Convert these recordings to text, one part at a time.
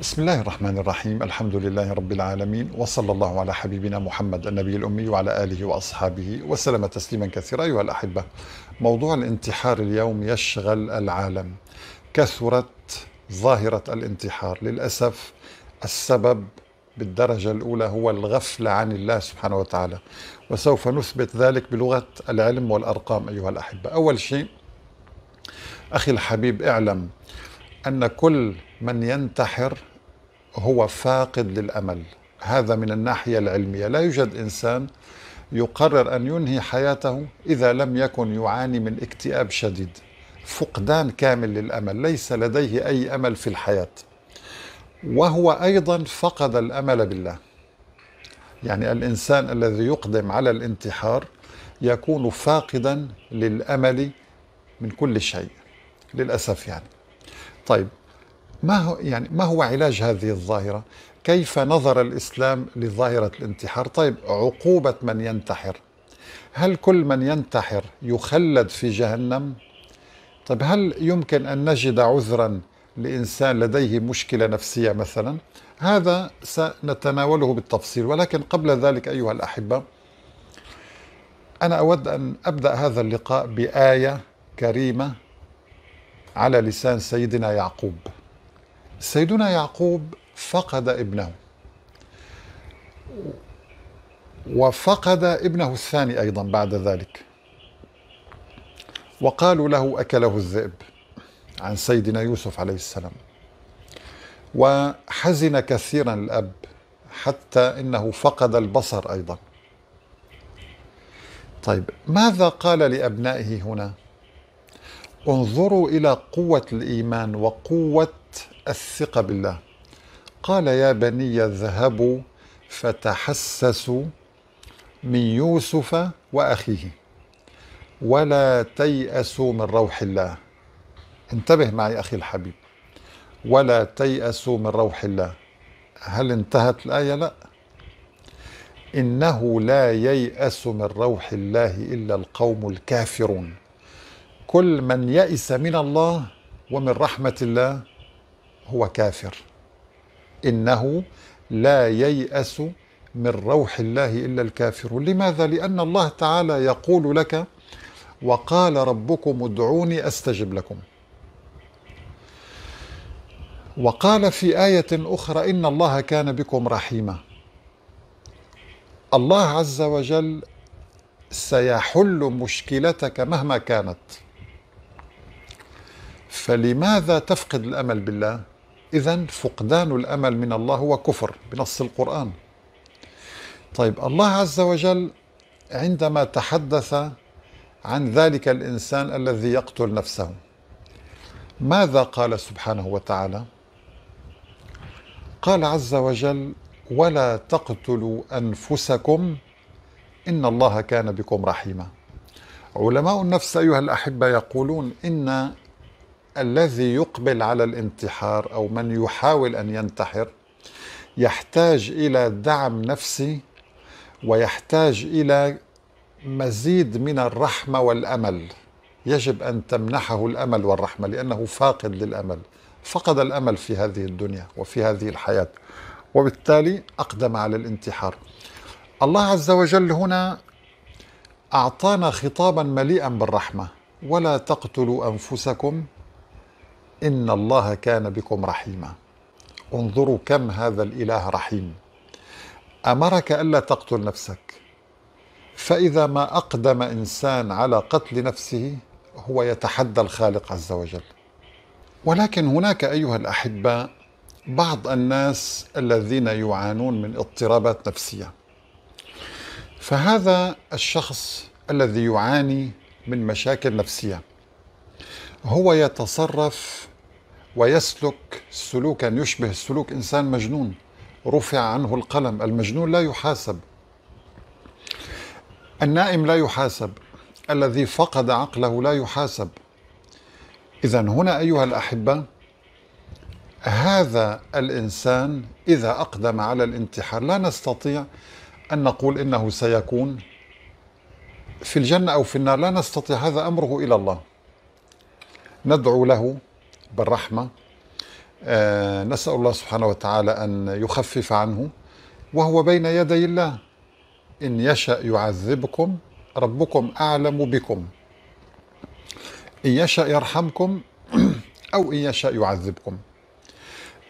بسم الله الرحمن الرحيم الحمد لله رب العالمين وصلى الله على حبيبنا محمد النبي الأمي وعلى آله وأصحابه وسلم تسليما كثيرا أيها الأحبة موضوع الانتحار اليوم يشغل العالم كثرت ظاهرة الانتحار للأسف السبب بالدرجة الأولى هو الغفلة عن الله سبحانه وتعالى وسوف نثبت ذلك بلغة العلم والأرقام أيها الأحبة أول شيء أخي الحبيب اعلم أن كل من ينتحر هو فاقد للامل هذا من الناحيه العلميه لا يوجد انسان يقرر ان ينهي حياته اذا لم يكن يعاني من اكتئاب شديد فقدان كامل للامل ليس لديه اي امل في الحياه وهو ايضا فقد الامل بالله يعني الانسان الذي يقدم على الانتحار يكون فاقدا للامل من كل شيء للاسف يعني طيب ما هو يعني ما هو علاج هذه الظاهره؟ كيف نظر الاسلام لظاهره الانتحار؟ طيب عقوبه من ينتحر هل كل من ينتحر يخلد في جهنم؟ طيب هل يمكن ان نجد عذرا لانسان لديه مشكله نفسيه مثلا؟ هذا سنتناوله بالتفصيل ولكن قبل ذلك ايها الاحبه انا اود ان ابدا هذا اللقاء بايه كريمه على لسان سيدنا يعقوب سيدنا يعقوب فقد ابنه وفقد ابنه الثاني ايضا بعد ذلك وقالوا له اكله الذئب عن سيدنا يوسف عليه السلام وحزن كثيرا الاب حتى انه فقد البصر ايضا طيب ماذا قال لابنائه هنا انظروا الى قوه الايمان وقوه الثقة بالله قال يا بني اذهبوا فتحسسوا من يوسف وأخيه ولا تيأسوا من روح الله انتبه معي أخي الحبيب ولا تيأسوا من روح الله هل انتهت الآية؟ لا إنه لا ييأس من روح الله إلا القوم الكافرون كل من يئس من الله ومن رحمة الله هو كافر إنه لا ييأس من روح الله إلا الكافر لماذا؟ لأن الله تعالى يقول لك وقال ربكم ادعوني أستجب لكم وقال في آية أخرى إن الله كان بكم رحيما الله عز وجل سيحل مشكلتك مهما كانت فلماذا تفقد الأمل بالله؟ إذا فقدان الأمل من الله هو كفر بنص القرآن طيب الله عز وجل عندما تحدث عن ذلك الإنسان الذي يقتل نفسه ماذا قال سبحانه وتعالى قال عز وجل ولا تقتلوا أنفسكم إن الله كان بكم رحيما علماء النفس أيها الأحبة يقولون إن الذي يقبل على الانتحار او من يحاول ان ينتحر يحتاج الى دعم نفسي ويحتاج الى مزيد من الرحمه والامل يجب ان تمنحه الامل والرحمه لانه فاقد للامل فقد الامل في هذه الدنيا وفي هذه الحياه وبالتالي اقدم على الانتحار الله عز وجل هنا اعطانا خطابا مليئا بالرحمه ولا تقتلوا انفسكم إن الله كان بكم رحيما انظروا كم هذا الإله رحيم أمرك ألا تقتل نفسك فإذا ما أقدم إنسان على قتل نفسه هو يتحدى الخالق عز وجل ولكن هناك أيها الأحبة بعض الناس الذين يعانون من اضطرابات نفسية فهذا الشخص الذي يعاني من مشاكل نفسيه هو يتصرف ويسلك سلوكا يعني يشبه سلوك انسان مجنون رفع عنه القلم المجنون لا يحاسب النائم لا يحاسب الذي فقد عقله لا يحاسب اذا هنا ايها الاحبه هذا الانسان اذا اقدم على الانتحار لا نستطيع ان نقول انه سيكون في الجنه او في النار لا نستطيع هذا امره الى الله ندعو له بالرحمة آه، نسأل الله سبحانه وتعالى أن يخفف عنه وهو بين يدي الله إن يشأ يعذبكم ربكم أعلم بكم إن يشأ يرحمكم أو إن يشأ يعذبكم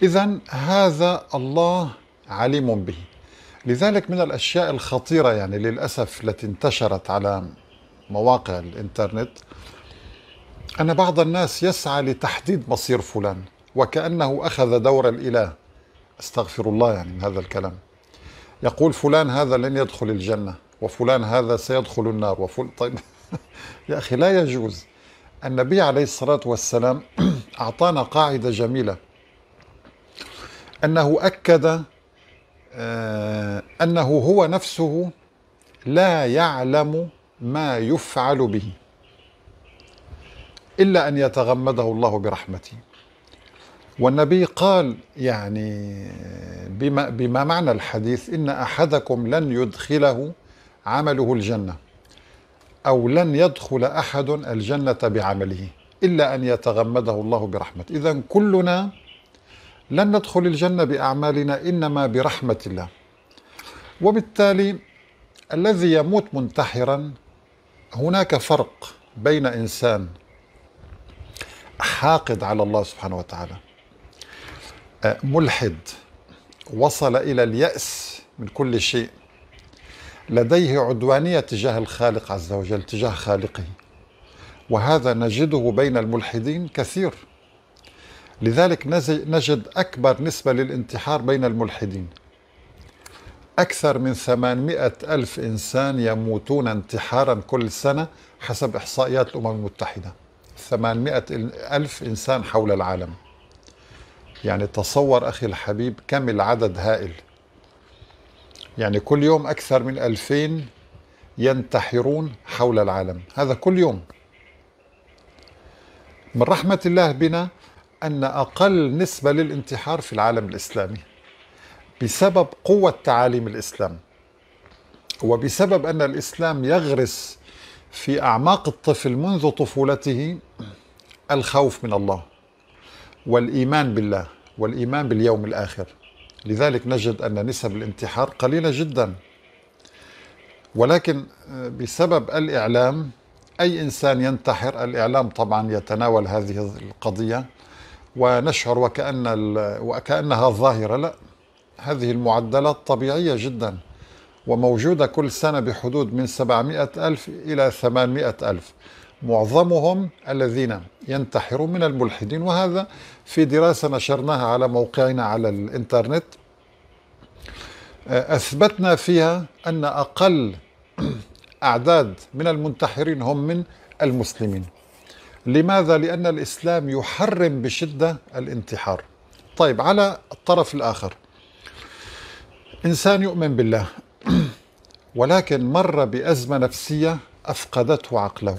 إذا هذا الله عليم به لذلك من الأشياء الخطيرة يعني للأسف التي انتشرت على مواقع الإنترنت أن بعض الناس يسعى لتحديد مصير فلان وكأنه أخذ دور الإله استغفر الله يعني من هذا الكلام يقول فلان هذا لن يدخل الجنة وفلان هذا سيدخل النار وفل طيب يا أخي لا يجوز النبي عليه الصلاة والسلام أعطانا قاعدة جميلة أنه أكد آه، أنه هو نفسه لا يعلم ما يفعل به إلا أن يتغمده الله برحمته والنبي قال يعني بما, بما معنى الحديث إن أحدكم لن يدخله عمله الجنة أو لن يدخل أحد الجنة بعمله إلا أن يتغمده الله برحمته إذا كلنا لن ندخل الجنة بأعمالنا إنما برحمة الله وبالتالي الذي يموت منتحرا هناك فرق بين إنسان حاقد على الله سبحانه وتعالى آه، ملحد وصل الى الياس من كل شيء لديه عدوانيه تجاه الخالق عز وجل تجاه خالقه وهذا نجده بين الملحدين كثير لذلك نجد أكبر نسبة للانتحار بين الملحدين أكثر من 800 ألف إنسان يموتون انتحارا كل سنة حسب إحصائيات الأمم المتحدة 800 ألف إنسان حول العالم يعني تصور أخي الحبيب كم العدد هائل يعني كل يوم أكثر من ألفين ينتحرون حول العالم هذا كل يوم من رحمة الله بنا أن أقل نسبة للانتحار في العالم الإسلامي بسبب قوة تعاليم الإسلام وبسبب أن الإسلام يغرس في اعماق الطفل منذ طفولته الخوف من الله والايمان بالله والايمان باليوم الاخر لذلك نجد ان نسب الانتحار قليله جدا ولكن آه، بسبب الاعلام اي انسان ينتحر الاعلام طبعا يتناول هذه القضيه ونشعر وكأن وكأنها ظاهرة لا هذه المعدلات طبيعية جدا وموجودة كل سنة بحدود من 700 ألف إلى 800 ألف معظمهم الذين ينتحرون من الملحدين وهذا في دراسة نشرناها على موقعنا على الإنترنت آه، أثبتنا فيها أن أقل أعداد من المنتحرين هم من المسلمين لماذا؟ لأن الإسلام يحرم بشدة الانتحار طيب على الطرف الآخر إنسان يؤمن بالله ولكن مر بأزمة نفسية أفقدته عقله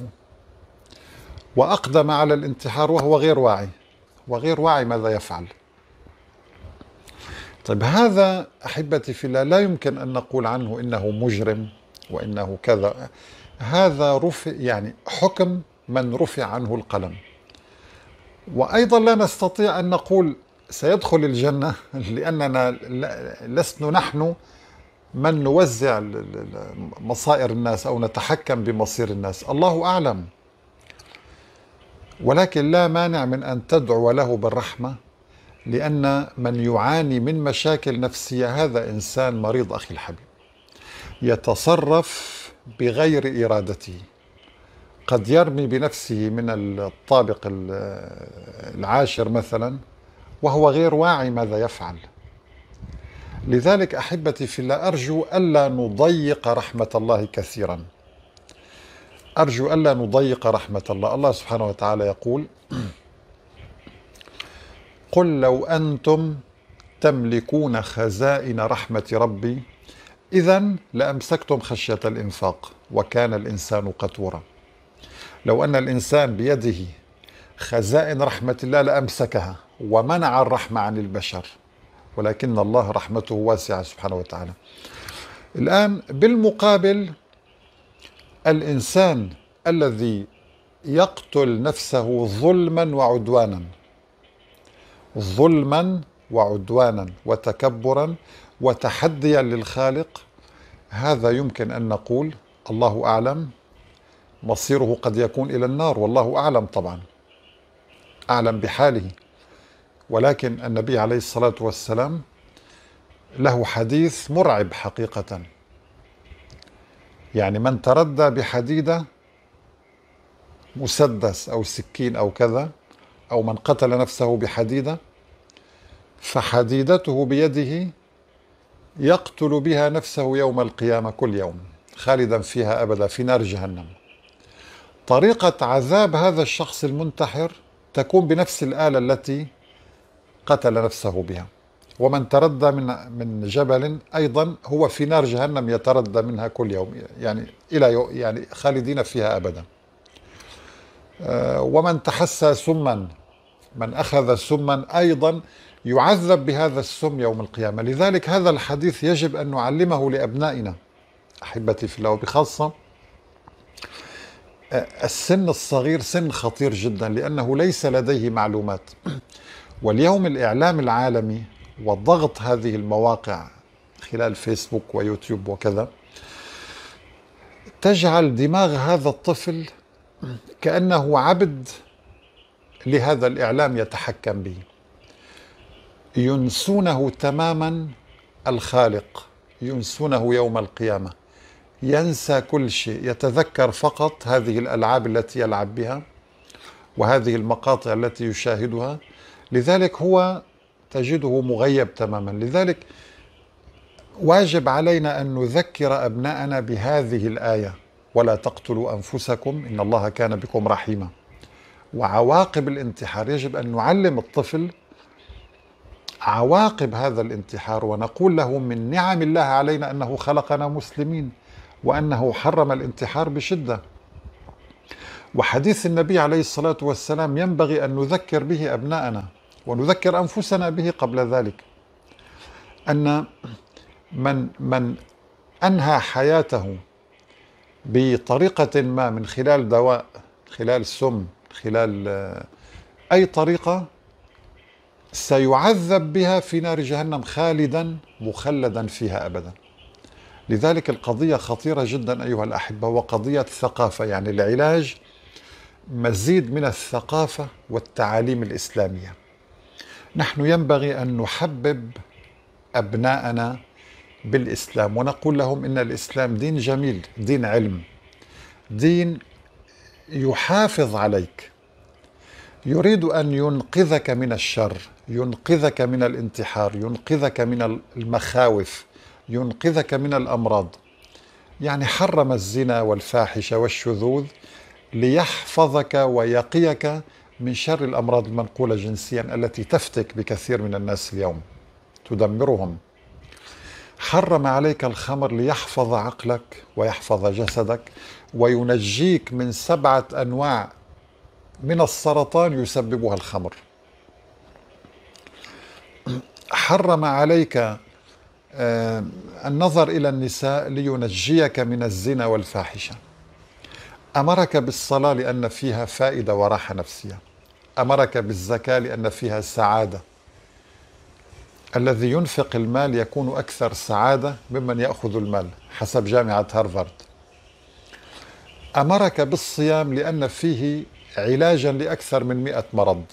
وأقدم على الانتحار وهو غير واعي وغير واعي ماذا يفعل طيب هذا أحبتي في الله لا يمكن أن نقول عنه إنه مجرم وإنه كذا هذا رفع يعني حكم من رفع عنه القلم وأيضا لا نستطيع أن نقول سيدخل الجنة لأننا لسنا نحن من نوزع مصائر الناس او نتحكم بمصير الناس الله اعلم ولكن لا مانع من ان تدعو له بالرحمه لان من يعاني من مشاكل نفسيه هذا انسان مريض اخي الحبيب يتصرف بغير ارادته قد يرمي بنفسه من الطابق العاشر مثلا وهو غير واعي ماذا يفعل لذلك احبتي في الله ارجو الا نضيق رحمه الله كثيرا ارجو الا نضيق رحمه الله الله سبحانه وتعالى يقول قل لو انتم تملكون خزائن رحمه ربي اذا لامسكتم خشيه الانفاق وكان الانسان قتورا لو ان الانسان بيده خزائن رحمه الله لامسكها ومنع الرحمه عن البشر ولكن الله رحمته واسعة سبحانه وتعالى الآن بالمقابل الإنسان الذي يقتل نفسه ظلما وعدوانا ظلما وعدوانا وتكبرا وتحديا للخالق هذا يمكن أن نقول الله أعلم مصيره قد يكون إلى النار والله أعلم طبعا أعلم بحاله ولكن النبي عليه الصلاة والسلام له حديث مرعب حقيقة يعني من تردى بحديدة مسدس أو سكين أو كذا أو من قتل نفسه بحديدة فحديدته بيده يقتل بها نفسه يوم القيامة كل يوم خالدا فيها أبدا في نار جهنم طريقة عذاب هذا الشخص المنتحر تكون بنفس الآلة التي قتل نفسه بها ومن تردى من من جبل ايضا هو في نار جهنم يتردى منها كل يوم يعني الى يعني خالدين فيها ابدا آه، ومن تحسى سما من اخذ سما ايضا يعذب بهذا السم يوم القيامه لذلك هذا الحديث يجب ان نعلمه لابنائنا احبتي في الله وبخاصه آه، السن الصغير سن خطير جدا لانه ليس لديه معلومات واليوم الإعلام العالمي وضغط هذه المواقع خلال فيسبوك ويوتيوب وكذا تجعل دماغ هذا الطفل كأنه عبد لهذا الإعلام يتحكم به ينسونه تماما الخالق ينسونه يوم القيامة ينسى كل شيء يتذكر فقط هذه الألعاب التي يلعب بها وهذه المقاطع التي يشاهدها لذلك هو تجده مغيب تماما لذلك واجب علينا أن نذكر أبناءنا بهذه الآية ولا تقتلوا أنفسكم إن الله كان بكم رحيما وعواقب الانتحار يجب أن نعلم الطفل عواقب هذا الانتحار ونقول له من نعم الله علينا أنه خلقنا مسلمين وأنه حرم الانتحار بشدة وحديث النبي عليه الصلاة والسلام ينبغي أن نذكر به أبناءنا ونذكر أنفسنا به قبل ذلك أن من من أنهى حياته بطريقة ما من خلال دواء خلال سم خلال آه، أي طريقة سيعذب بها في نار جهنم خالدا مخلدا فيها أبدا لذلك القضية خطيرة جدا أيها الأحبة وقضية ثقافة يعني العلاج مزيد من الثقافة والتعاليم الإسلامية نحن ينبغي أن نحبب أبناءنا بالإسلام ونقول لهم إن الإسلام دين جميل دين علم دين يحافظ عليك يريد أن ينقذك من الشر ينقذك من الانتحار ينقذك من المخاوف ينقذك من الأمراض يعني حرم الزنا والفاحشة والشذوذ ليحفظك ويقيك من شر الأمراض المنقولة جنسيا التي تفتك بكثير من الناس اليوم تدمرهم حرم عليك الخمر ليحفظ عقلك ويحفظ جسدك وينجيك من سبعة أنواع من السرطان يسببها الخمر حرم عليك آه، النظر إلى النساء لينجيك من الزنا والفاحشة أمرك بالصلاة لأن فيها فائدة وراحة نفسية امرك بالزكاه لان فيها سعاده الذي ينفق المال يكون اكثر سعاده ممن ياخذ المال حسب جامعه هارفارد امرك بالصيام لان فيه علاجا لاكثر من 100 مرض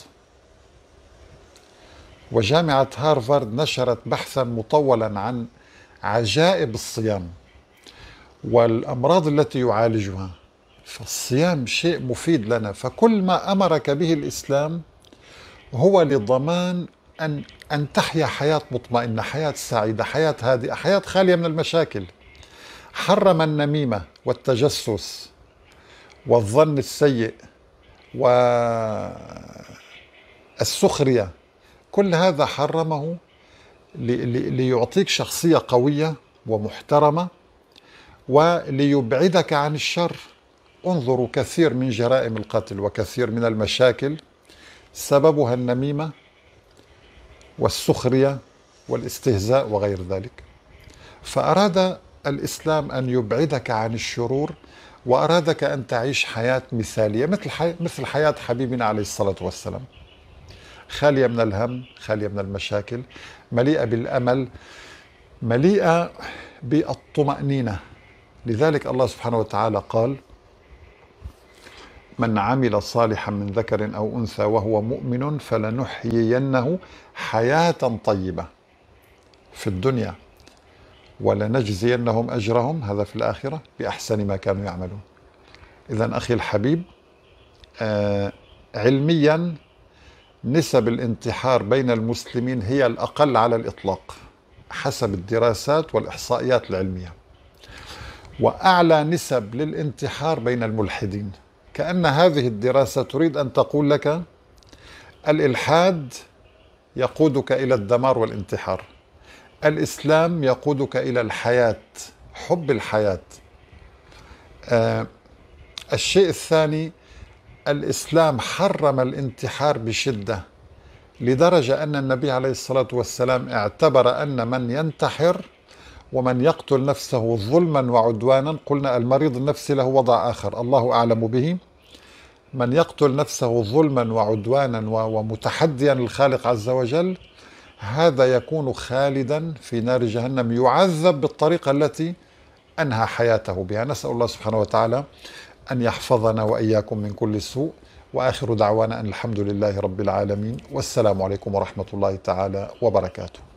وجامعه هارفارد نشرت بحثا مطولا عن عجائب الصيام والامراض التي يعالجها فالصيام شيء مفيد لنا فكل ما امرك به الاسلام هو لضمان ان ان تحيا حياه مطمئنه، حياه سعيده، حياه هادئه، حياه خاليه من المشاكل. حرم النميمه والتجسس والظن السيء والسخريه كل هذا حرمه ليعطيك شخصيه قويه ومحترمه وليبعدك عن الشر انظروا كثير من جرائم القتل وكثير من المشاكل سببها النميمة والسخرية والاستهزاء وغير ذلك فأراد الإسلام أن يبعدك عن الشرور وأرادك أن تعيش حياة مثالية مثل, حي... مثل حياة حبيبنا عليه الصلاة والسلام خالية من الهم خالية من المشاكل مليئة بالأمل مليئة بالطمأنينة لذلك الله سبحانه وتعالى قال من عمل صالحا من ذكر أو أنثى وهو مؤمن فلنحيينه حياة طيبة في الدنيا ولنجزينهم أجرهم هذا في الآخرة بأحسن ما كانوا يعملون إذا أخي الحبيب آه علميا نسب الانتحار بين المسلمين هي الأقل على الإطلاق حسب الدراسات والإحصائيات العلمية وأعلى نسب للانتحار بين الملحدين كأن هذه الدراسة تريد أن تقول لك الإلحاد يقودك إلى الدمار والانتحار الإسلام يقودك إلى الحياة حب الحياة آه الشيء الثاني الإسلام حرم الانتحار بشدة لدرجة أن النبي عليه الصلاة والسلام اعتبر أن من ينتحر ومن يقتل نفسه ظلما وعدوانا قلنا المريض النفسي له وضع آخر الله أعلم به من يقتل نفسه ظلما وعدوانا ومتحديا للخالق عز وجل هذا يكون خالدا في نار جهنم يعذب بالطريقة التي أنهى حياته بها نسأل الله سبحانه وتعالى أن يحفظنا وإياكم من كل سوء وآخر دعوانا أن الحمد لله رب العالمين والسلام عليكم ورحمة الله تعالى وبركاته